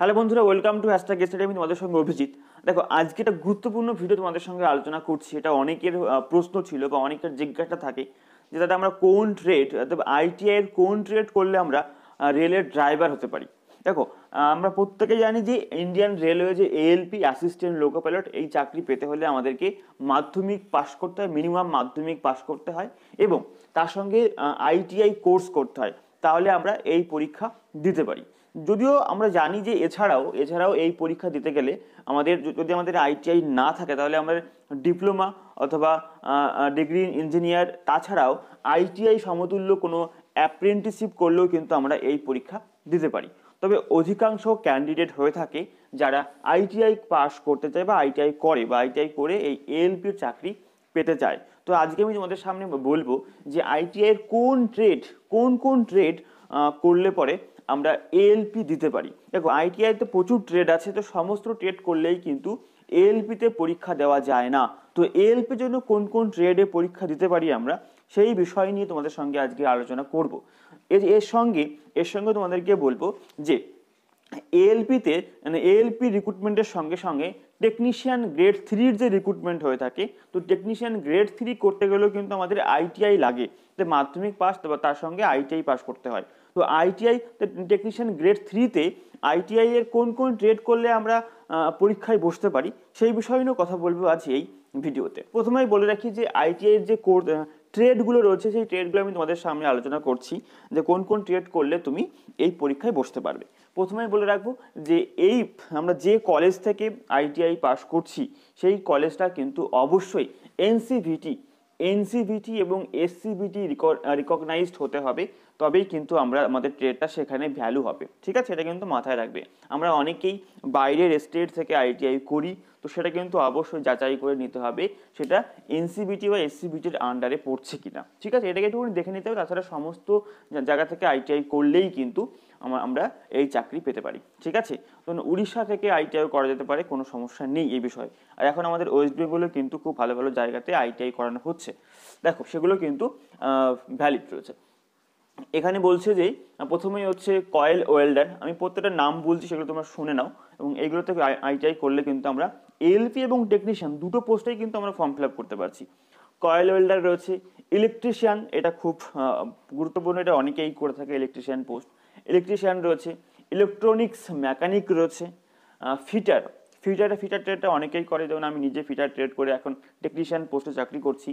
hello বন্ধুরা welcome to hashtag গেস্টেড আমি তোমাদের সঙ্গে অভিজিৎ দেখো আজকে একটা গুরুত্বপূর্ণ ভিডিও তোমাদের সঙ্গে আলোচনা করছি এটা অনেকের প্রশ্ন ছিল বা অনেকের জিজ্ঞাসা থাকে যে দাদা আমরা কোন ট্রেড অর্থাৎ আইটিআইয়ের কোন ট্রেড করলে আমরা রেলের ড্রাইভার হতে পারি দেখো আমরা প্রত্যেকে জানি যে ইন্ডিয়ান রেলওয়ে যে এএলপি অ্যাসিস্ট্যান্ট লোকো পাইলট এই চাকরি পেতে হলে আমাদেরকে মাধ্যমিক পাশ করতে হয় মিনিমাম মাধ্যমিক পাশ করতে হয় এবং তার সঙ্গে আইটিআই কোর্স করতে হয় তাহলে আমরা এই পরীক্ষা দিতে পারি যদিও আমরা জানি যে এছাড়াও এছাড়াও এই পরীক্ষা দিতে গেলে আমাদের যদি আমাদের আইটিআই না থাকে তাহলে আমাদের ডিপ্লোমা অথবা ডিগ্রি ইঞ্জিনিয়ার তাছাড়াও আইটিআই সমতুল্য কোনো অ্যাপ্রেন্টিসশিপ করলেও কিন্তু আমরা এই পরীক্ষা দিতে পারি তবে অধিকাংশ ক্যান্ডিডেট হয়ে থাকে যারা আইটিআই পাস করতে চায় বা আইটিআই করে বা আইটিআই করে এই এলপির চাকরি পেতে চায় তো আজকে আমি তোমাদের সামনে বলবো যে আইটিআইয়ের কোন ট্রেড কোন কোন ট্রেড করলে পরে আমরা এএলপি দিতে পারি দেখো আইটিআইতে প্রচুর ট্রেড আছে তো সমস্ত ট্রেড করলেই কিন্তু এএলপিতে পরীক্ষা দেওয়া যায় না তো এএলপির জন্য কোন কোন ট্রেডে পরীক্ষা দিতে পারি আমরা সেই বিষয় নিয়ে তোমাদের সঙ্গে আজকে আলোচনা করব এর এর সঙ্গে এর সঙ্গে তোমাদেরকে বলবো যে এএলপিতে মানে এএলপি রিক্রুটমেন্টের সঙ্গে সঙ্গে টেকনিশিয়ান গ্রেড থ্রির যে রিক্রুটমেন্ট হয়ে থাকে তো টেকনিশিয়ান গ্রেড থ্রি করতে গেলেও কিন্তু আমাদের আইটিআই লাগে যে মাধ্যমিক পাস তার সঙ্গে আইটিআই পাস করতে হয় তো আইটিআই টেকনিশিয়ান গ্রেড থ্রিতে আইটিআই এর কোন কোন ট্রেড করলে আমরা পরীক্ষায় বসতে পারি সেই বিষয় নিয়েও কথা বলবো আজ এই ভিডিওতে প্রথমেই বলে রাখি যে আইটিআই এর যে কোর্স ট্রেডগুলো রয়েছে সেই ট্রেডগুলো আমি তোমাদের সামনে আলোচনা করছি যে কোন কোন ট্রেড করলে তুমি এই পরীক্ষায় বসতে পারবে প্রথমে বলে রাখবো যে এই আমরা যে কলেজ থেকে আইটিআই পাস করছি সেই কলেজটা কিন্তু অবশ্যই এনসিভিটি এনসিভিটি এবং এসসিভিটি রিকগনাইজড হতে হবে তবেই কিন্তু আমরা আমাদের ট্রেডটা সেখানে ভ্যালু হবে ঠিক আছে এটা কিন্তু মাথায় রাখবে আমরা অনেকেই বাইরের স্টেট থেকে আইটিআই করি তো সেটা কিন্তু অবশ্যই যাচাই করে নিতে হবে সেটা এনসিবিটি বা এসসিবিটির আন্ডারে পড়ছে কিনা ঠিক আছে এটাকে একটু দেখে নিতে হবে তাছাড়া সমস্ত জায়গা থেকে আইটিআই করলেই কিন্তু আমরা এই চাকরি পেতে পারি ঠিক আছে তো উড়িষ্যা থেকে আইটিআই করা যেতে পারে কোনো সমস্যা নেই এই বিষয়ে আর এখন আমাদের ওয়েস্ট বেঙ্গলেও কিন্তু খুব ভালো ভালো জায়গাতে আইটিআই করানো হচ্ছে দেখো সেগুলো কিন্তু ভ্যালিড রয়েছে এখানে বলছে যে প্রথমেই হচ্ছে কয়েল ওয়েল্ডার আমি প্রত্যেকটা নাম বলছি সেগুলো তোমরা শুনে নাও এবং এইগুলো থেকে আইটিআই করলে কিন্তু আমরা এলপি এবং টেকনিশিয়ান দুটো পোস্টেই কিন্তু আমরা ফর্ম ফিল আপ করতে পারছি কয়েল ওয়েল্ডার রয়েছে ইলেকট্রিশিয়ান এটা খুব গুরুত্বপূর্ণ এটা অনেকেই করে থাকে ইলেকট্রিশিয়ান পোস্ট ইলেকট্রিশিয়ান রয়েছে ইলেকট্রনিক্স মেকানিক রয়েছে ফিটার ফিটার ফিটার ট্রেডটা অনেকেই করে যেমন আমি নিজে ফিটার ট্রেড করে এখন টেকনিশিয়ান পোস্টে চাকরি করছি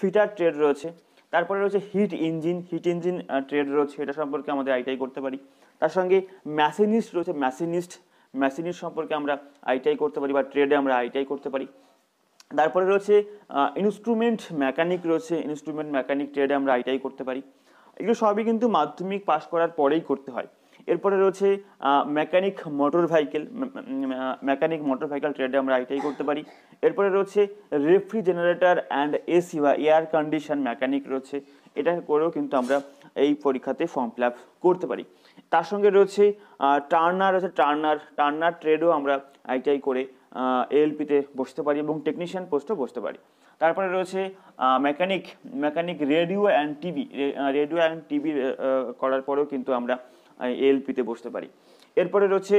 ফিটার ট্রেড রয়েছে তারপরে রয়েছে heat engine heat engine trade রয়েছে এটা সম্পর্কে আমাদের আইটাই করতে পারি তার সঙ্গে ম্যাসিনিস্ট রয়েছে ম্যাসিনিস্ট মেশিনের সম্পর্কে আমরা আইটাই করতে পারি বা ট্রেডে আমরা আইটাই করতে পারি তারপরে রয়েছে ইনস্ট্রুমেন্ট মেকানিক রয়েছে ইনস্ট্রুমেন্ট মেকানিক ট্রেডে আমরা আইটাই করতে পারি এগুলো সবই কিন্তু মাধ্যমিক পাশ করার পরেই করতে হয় এরপরে রয়েছে mechanic motor vehicle mechanic motor vehicle ট্রেডে আমরা আইটাই করতে পারি এরপরে রয়েছে রেফ্রিজারেটর অ্যান্ড এসি বা এয়ার কন্ডিশন মেকানিক রয়েছে এটা করেও কিন্তু আমরা এই পরীক্ষাতে ফর্ম ফিল করতে পারি তার সঙ্গে রয়েছে টার্নার রয়েছে টার্নার টার্নার ট্রেডও আমরা আইটিআই করে এএলপিতে বসতে পারি এবং টেকনিশিয়ান পোস্টও বসতে পারি তারপরে রয়েছে mechanic mechanic radio and TV radio and TV করার পরেও কিন্তু আমরা এলপিতে বসতে পারি এরপরে রয়েছে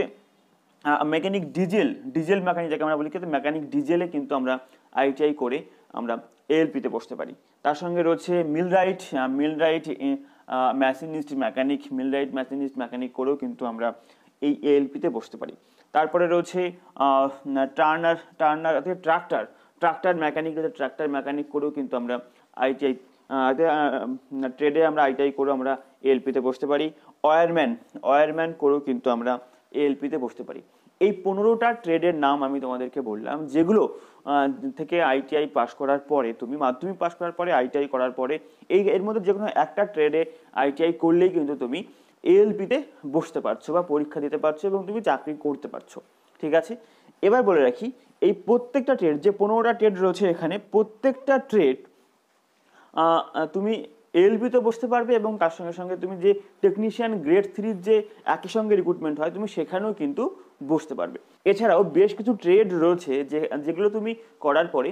মেকানিক ডিজেল ডিজেল মেকানিক যাকে আমরা বলি কিন্তু মেকানিক ডিজেলে কিন্তু আমরা আইটিআই করে আমরা এএলপিতে বসতে পারি তার সঙ্গে রয়েছে millwright millwright machinist mechanic millwright machinist mechanic করেও কিন্তু আমরা এই এএলপিতে বসতে পারি তারপরে রয়েছে টার্নার টার্নার অর্থাৎ ট্রাক্টর ট্রাক্টর মেকানিক রয়েছে ট্রাক্টর মেকানিক করেও কিন্তু আমরা আইটিআই ট্রেডে আমরা আইটিআই করেও আমরা এএলপিতে বসতে পারি অয়ারম্যান অয়ারম্যান করেও কিন্তু আমরা এএলপিতে বসতে পারি এই পনেরোটা ট্রেডের নাম আমি তোমাদেরকে বললাম যেগুলো থেকে আইটিআই পাশ করার পরে তুমি মাধ্যমিক পাশ করার পরে আইটিআই করার পরে এই এর মধ্যে যে কোনো একটা ট্রেডে আইটিআই করলেই কিন্তু তুমি এএলপিতে বসতে পারছো বা পরীক্ষা দিতে পারছো এবং তুমি চাকরি করতে পারছো ঠিক আছে এবার বলে রাখি এই প্রত্যেকটা ট্রেড যে পনেরোটা ট্রেড রয়েছে এখানে প্রত্যেকটা ট্রেড তুমি এলবিতে বসতে পারবে এবং তার সঙ্গে সঙ্গে তুমি যে টেকনিশিয়ান গ্রেড থ্রির যে একই সঙ্গে রিক্রুটমেন্ট হয় তুমি সেখানেও কিন্তু বসতে পারবে এছাড়াও বেশ কিছু ট্রেড রয়েছে যে যেগুলো তুমি করার পরে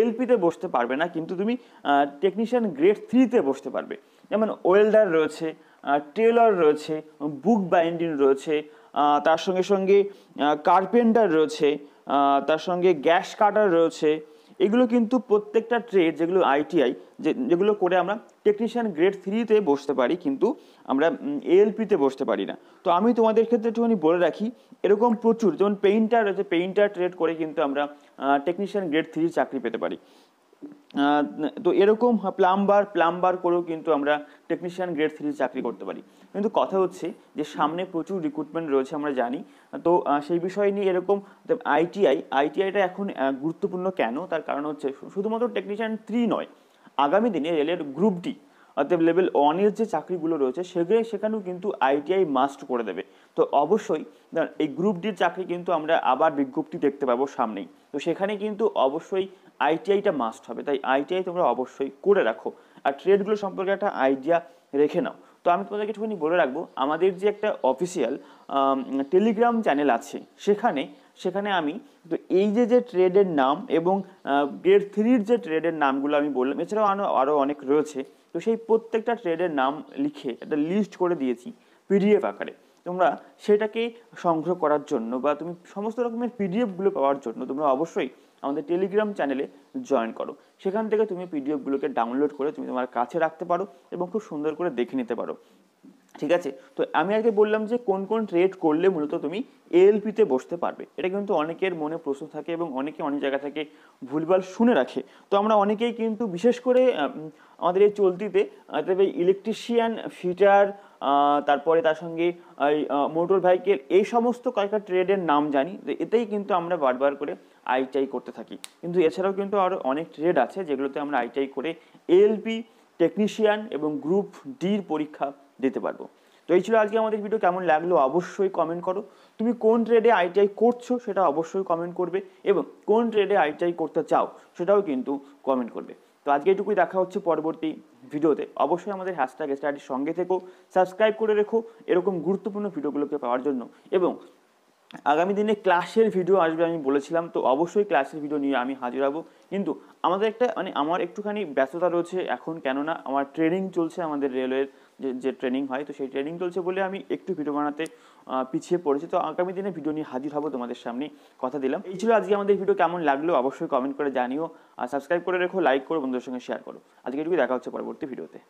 এলপিতে বসতে পারবে না কিন্তু তুমি টেকনিশিয়ান গ্রেড থ্রিতে বসতে পারবে যেমন ওয়েল্ডার রয়েছে টেলার রয়েছে বুক বাইন্ডিং রয়েছে তার সঙ্গে সঙ্গে কার্পেন্টার রয়েছে তার সঙ্গে গ্যাস কাটার রয়েছে এগুলো কিন্তু প্রত্যেকটা ট্রেড যেগুলো আইটিআই যেগুলো করে আমরা টেকনিশিয়ান গ্রেড থ্রিতে বসতে পারি কিন্তু আমরা এএলপিতে বসতে পারি না তো আমি তোমাদের ক্ষেত্রে একটুখানি বলে রাখি এরকম প্রচুর যেমন পেইন্টার রয়েছে পেইন্টার ট্রেড করে কিন্তু আমরা টেকনিশিয়ান গ্রেড থ্রি চাকরি পেতে পারি তো এরকম প্লাম্বার প্লাম্বার করেও কিন্তু আমরা টেকনিশিয়ান গ্রেড থ্রি চাকরি করতে পারি কিন্তু কথা হচ্ছে যে সামনে প্রচুর রিক্রুটমেন্ট রয়েছে আমরা জানি তো সেই বিষয় নিয়ে এরকম আইটিআই আইটিআইটা এখন গুরুত্বপূর্ণ কেন তার কারণ হচ্ছে শুধুমাত্র টেকনিশিয়ান থ্রি নয় আগামী দিনে রেলের গ্রুপ ডি অর্থাৎ লেভেল ওয়ানের যে চাকরিগুলো রয়েছে সেগুলো সেখানেও কিন্তু আইটিআই মাস্ট করে দেবে তো অবশ্যই এই গ্রুপ ডির চাকরি কিন্তু আমরা আবার বিজ্ঞপ্তি দেখতে পাবো সামনেই তো সেখানে কিন্তু অবশ্যই আইটিআইটা মাস্ট হবে তাই আইটিআই তোমরা অবশ্যই করে রাখো আর ট্রেডগুলো সম্পর্কে একটা আইডিয়া রেখে নাও তো আমি তোমাদেরকে একটুখানি বলে রাখবো আমাদের যে একটা অফিসিয়াল টেলিগ্রাম চ্যানেল আছে সেখানে সেখানে আমি তো এই যে যে ট্রেডের নাম এবং গ্রেড থ্রির যে ট্রেডের নামগুলো আমি বললাম এছাড়াও আরও আরও অনেক রয়েছে তো সেই প্রত্যেকটা ট্রেডের নাম লিখে একটা লিস্ট করে দিয়েছি পিডিএফ আকারে তোমরা সেটাকে সংগ্রহ করার জন্য বা তুমি সমস্ত রকমের পিডিএফগুলো পাওয়ার জন্য তোমরা অবশ্যই আমাদের টেলিগ্রাম চ্যানেলে জয়েন করো সেখান থেকে তুমি পিডিএফগুলোকে ডাউনলোড করে তুমি তোমার কাছে রাখতে পারো এবং খুব সুন্দর করে দেখে নিতে পারো ঠিক আছে তো আমি আজকে বললাম যে কোন কোন ট্রেড করলে মূলত তুমি এএলপিতে বসতে পারবে এটা কিন্তু অনেকের মনে প্রশ্ন থাকে এবং অনেকে অনেক জায়গা থেকে ভুলভাল শুনে রাখে তো আমরা অনেকেই কিন্তু বিশেষ করে আমাদের এই চলতিতে ইলেকট্রিশিয়ান ফিটার তারপরে তার সঙ্গে মোটর ভাইকেল এই সমস্ত কয়েকটা ট্রেডের নাম জানি এতেই কিন্তু আমরা বারবার করে আইটিআই করতে থাকি কিন্তু এছাড়াও কিন্তু আরও অনেক ট্রেড আছে যেগুলোতে আমরা আইটিআই করে এলপি টেকনিশিয়ান এবং গ্রুপ ডির পরীক্ষা দিতে পারবো তো এই ছিল আজকে আমাদের ভিডিও কেমন লাগলো অবশ্যই কমেন্ট করো তুমি কোন ট্রেডে আইটিআই করছো সেটা অবশ্যই কমেন্ট করবে এবং কোন ট্রেডে আইটিআই করতে চাও সেটাও কিন্তু কমেন্ট করবে তো আজকে এটুকুই দেখা হচ্ছে পরবর্তী ভিডিওতে অবশ্যই আমাদের হ্যাশট্যাগ স্টাডির সঙ্গে থেকো সাবস্ক্রাইব করে রেখো এরকম গুরুত্বপূর্ণ ভিডিওগুলোকে পাওয়ার জন্য এবং আগামী দিনে ক্লাসের ভিডিও আসবে আমি বলেছিলাম তো অবশ্যই ক্লাসের ভিডিও নিয়ে আমি হাজির হব কিন্তু আমাদের একটা মানে আমার একটুখানি ব্যস্ততা রয়েছে এখন কেননা আমার ট্রেনিং চলছে আমাদের রেলওয়ের যে যে ট্রেনিং হয় তো সেই ট্রেনিং চলছে বলে আমি একটু ভিডিও বানাতে পিছিয়ে পড়েছি তো আগামী দিনে ভিডিও নিয়ে হাজির হবো তোমাদের সামনে কথা দিলাম এই ছিল আজকে আমাদের ভিডিও কেমন লাগলো অবশ্যই কমেন্ট করে জানিও আর সাবস্ক্রাইব করে রেখো লাইক করো বন্ধুদের সঙ্গে শেয়ার করো আজকে এটুকু দেখা হচ্ছে পরবর্তী ভিডিওতে